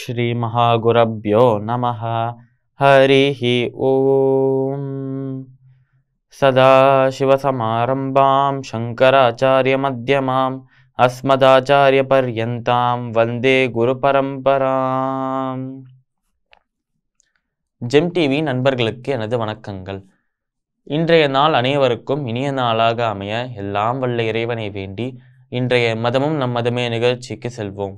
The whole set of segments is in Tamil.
சதா नमः हरिः ॐ सदाशिवसमारम्भां शङ्कराचार्यमध्यमाम् வந்தே குரு குருபரம்பராம் ஜெம் டிவி நண்பர்களுக்கு எனது வணக்கங்கள் இன்றைய நாள் அனைவருக்கும் இனிய நாளாக அமைய எல்லாம் வல்ல இறைவனை வேண்டி இன்றைய மதமும் நம் மதமே நிகழ்ச்சிக்கு செல்வோம்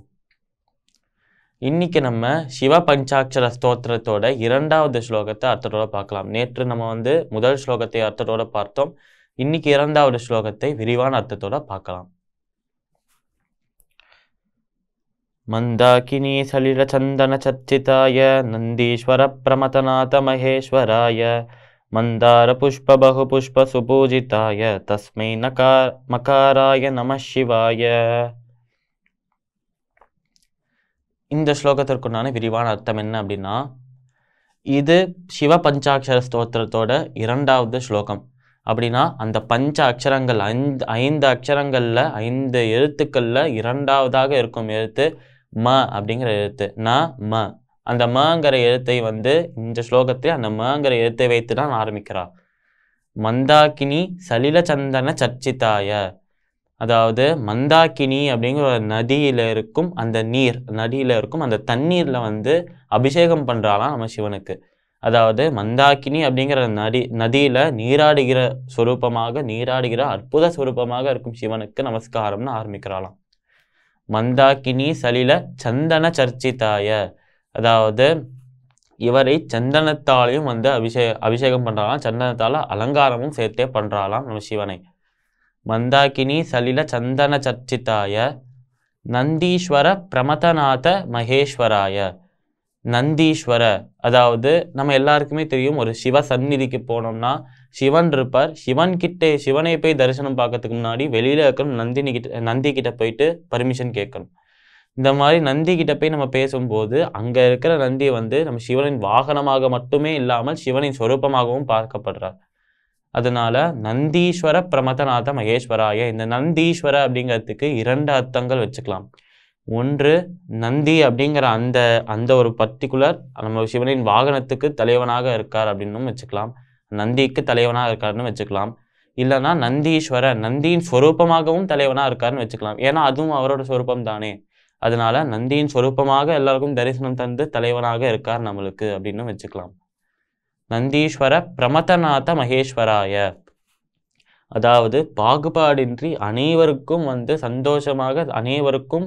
இன்னைக்கு நம்ம சிவ பஞ்சாட்சர ஸ்தோத்திரத்தோட இரண்டாவது ஸ்லோகத்தை அர்த்தத்தோட பார்க்கலாம் நேற்று நம்ம வந்து முதல் ஸ்லோகத்தை அர்த்தத்தோட பார்த்தோம் இன்னைக்கு இரண்டாவது ஸ்லோகத்தை விரிவான அர்த்தத்தோட பார்க்கலாம் சலில சந்தன சர்ச்சிதாய நந்தீஸ்வர பிரமதநாத மகேஸ்வராய மந்தார புஷ்ப பகு புஷ்ப சுபூஜிதாய தஸ்மை நகா மகாராய நம சிவாய இந்த ஸ்லோகத்திற்குண்டான விரிவான அர்த்தம் என்ன அப்படின்னா இது சிவ பஞ்சாட்சர ஸ்தோத்திரத்தோட இரண்டாவது ஸ்லோகம் அப்படின்னா அந்த பஞ்ச அக்ஷரங்கள் ஐந்து ஐந்து அக்ஷரங்களில் ஐந்து எழுத்துக்களில் இரண்டாவதாக இருக்கும் எழுத்து ம அப்படிங்கிற எழுத்து ந ம அந்த மங்கிற எழுத்தை வந்து இந்த ஸ்லோகத்தை அந்த மங்கிற எழுத்தை வைத்து தான் ஆரம்பிக்கிறார் மந்தாக்கினி சலில சந்தன சர்ச்சிதாய அதாவது மந்தாக்கினி அப்படிங்கிற ஒரு நதியில் இருக்கும் அந்த நீர் நதியில் இருக்கும் அந்த தண்ணீரில் வந்து அபிஷேகம் பண்ணுறாலாம் நம்ம சிவனுக்கு அதாவது மந்தாக்கினி அப்படிங்கிற நதி நதியில் நீராடுகிற சுரூபமாக நீராடுகிற அற்புத சுரூபமாக இருக்கும் சிவனுக்கு நமஸ்காரம்னு ஆரம்பிக்கிறாளாம் மந்தாக்கினி சலில சந்தன சர்ச்சிதாய அதாவது இவரை சந்தனத்தாலையும் வந்து அபிஷே அபிஷேகம் பண்ணுறாலாம் சந்தனத்தால் அலங்காரமும் சேர்த்தே பண்ணுறாலாம் நம்ம சிவனை மந்தாக்கினி சலில சந்தன சர்ச்சிதாய நந்தீஸ்வர பிரமதநாத மகேஸ்வராய நந்தீஸ்வர அதாவது நம்ம எல்லாருக்குமே தெரியும் ஒரு சிவ சந்நிதிக்கு போனோம்னா சிவன் இருப்பார் சிவன் கிட்டே சிவனை போய் தரிசனம் பார்க்கறதுக்கு முன்னாடி வெளியில் இருக்கணும் நந்தினி கிட்ட நந்தி கிட்ட போயிட்டு பர்மிஷன் கேட்கணும் இந்த மாதிரி நந்தி கிட்ட போய் நம்ம பேசும்போது அங்கே இருக்கிற நந்தி வந்து நம்ம சிவனின் வாகனமாக மட்டுமே இல்லாமல் சிவனின் சொரூபமாகவும் பார்க்கப்படுறார் அதனால நந்தீஸ்வர பிரமதநாத மகேஸ்வராய இந்த நந்தீஸ்வர அப்படிங்கிறதுக்கு இரண்டு அர்த்தங்கள் வச்சுக்கலாம் ஒன்று நந்தி அப்படிங்கிற அந்த அந்த ஒரு பர்டிகுலர் நம்ம சிவனின் வாகனத்துக்கு தலைவனாக இருக்கார் அப்படின்னும் வச்சுக்கலாம் நந்திக்கு தலைவனாக இருக்காருன்னு வச்சுக்கலாம் இல்லைன்னா நந்தீஸ்வரர் நந்தியின் ஸ்வரூபமாகவும் தலைவனாக இருக்காருன்னு வச்சுக்கலாம் ஏன்னா அதுவும் அவரோட ஸ்வரூபம் தானே அதனால நந்தியின் ஸ்வரூபமாக எல்லாருக்கும் தரிசனம் தந்து தலைவனாக இருக்கார் நம்மளுக்கு அப்படின்னு வச்சுக்கலாம் நந்தீஸ்வர பிரமதநாத மகேஸ்வராய அதாவது பாகுபாடின்றி அனைவருக்கும் வந்து சந்தோஷமாக அனைவருக்கும்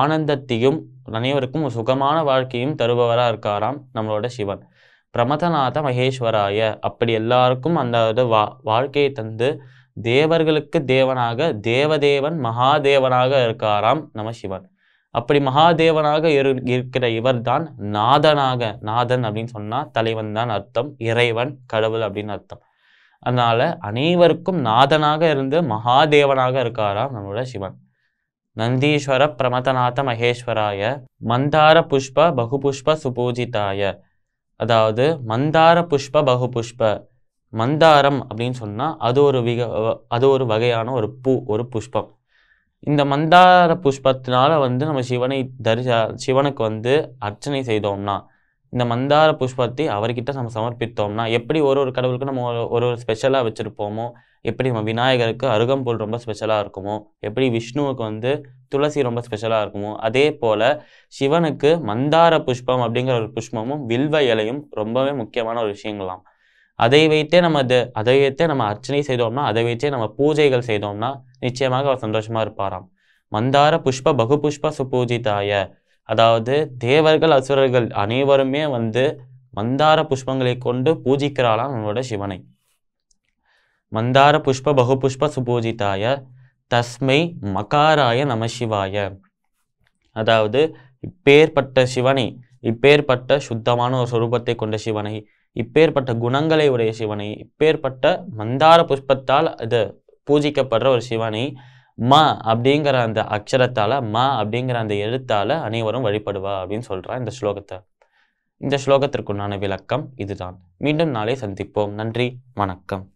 ஆனந்தத்தையும் அனைவருக்கும் சுகமான வாழ்க்கையும் தருபவராக இருக்காராம் நம்மளோட சிவன் பிரமதநாத மகேஸ்வராய அப்படி எல்லாருக்கும் அந்த வா வாழ்க்கையை தந்து தேவர்களுக்கு தேவனாக தேவதேவன் மகாதேவனாக இருக்காராம் நம்ம சிவன் அப்படி மகாதேவனாக இருக்கிற இவர் தான் நாதனாக நாதன் அப்படின்னு சொன்னால் தலைவன் தான் அர்த்தம் இறைவன் கடவுள் அப்படின்னு அர்த்தம் அதனால அனைவருக்கும் நாதனாக இருந்து மகாதேவனாக இருக்காராம் நம்மளோட சிவன் நந்தீஸ்வர பிரமதநாத மகேஸ்வராய மந்தார புஷ்ப பகுபுஷ்ப சுபூஜிதாய அதாவது மந்தார புஷ்ப பகுபுஷ்ப மந்தாரம் அப்படின்னு சொன்னால் அது ஒரு விக அது ஒரு வகையான ஒரு பூ ஒரு புஷ்பம் இந்த மந்தார புஷ்பத்தினால வந்து நம்ம சிவனை தரிச சிவனுக்கு வந்து அர்ச்சனை செய்தோம்னா இந்த மந்தார புஷ்பத்தை அவர்கிட்ட நம்ம சமர்ப்பித்தோம்னா எப்படி ஒரு ஒரு கடவுளுக்கு நம்ம ஒரு ஒரு ஸ்பெஷலாக வச்சுருப்போமோ எப்படி நம்ம விநாயகருக்கு அருகம்பூல் ரொம்ப ஸ்பெஷலாக இருக்குமோ எப்படி விஷ்ணுவுக்கு வந்து துளசி ரொம்ப ஸ்பெஷலாக இருக்குமோ அதே போல் சிவனுக்கு மந்தார புஷ்பம் அப்படிங்கிற ஒரு புஷ்பமும் வில்வ இலையும் ரொம்பவே முக்கியமான ஒரு விஷயங்களாம் அதை வைத்தே நம்ம அதை வைத்தே நம்ம அர்ச்சனை செய்தோம்னா அதை வைத்தே நம்ம பூஜைகள் செய்தோம்னா நிச்சயமாக அவர் சந்தோஷமாக இருப்பாராம் மந்தார புஷ்ப பகு புஷ்ப சுபூஜிதாய அதாவது தேவர்கள் அசுரர்கள் அனைவருமே வந்து மந்தார புஷ்பங்களை கொண்டு பூஜிக்கிறாளாம் நம்மளோட சிவனை மந்தார புஷ்ப பகு புஷ்ப சுபூஜிதாய தஸ்மை மகாராய நம சிவாய அதாவது இப்பேற்பட்ட சிவனை இப்பேற்பட்ட சுத்தமான ஒரு சொரூபத்தை கொண்ட சிவனை இப்பேற்பட்ட குணங்களை உடைய சிவனை இப்பேற்பட்ட மந்தார புஷ்பத்தால் அது பூஜிக்கப்படுற ஒரு சிவனை ம அப்படிங்கிற அந்த அக்ஷரத்தால் மா அப்படிங்கிற அந்த எழுத்தால் அனைவரும் வழிபடுவா அப்படின்னு சொல்கிறான் இந்த ஸ்லோகத்தை இந்த ஸ்லோகத்திற்குண்டான விளக்கம் இதுதான் மீண்டும் நாளை சந்திப்போம் நன்றி வணக்கம்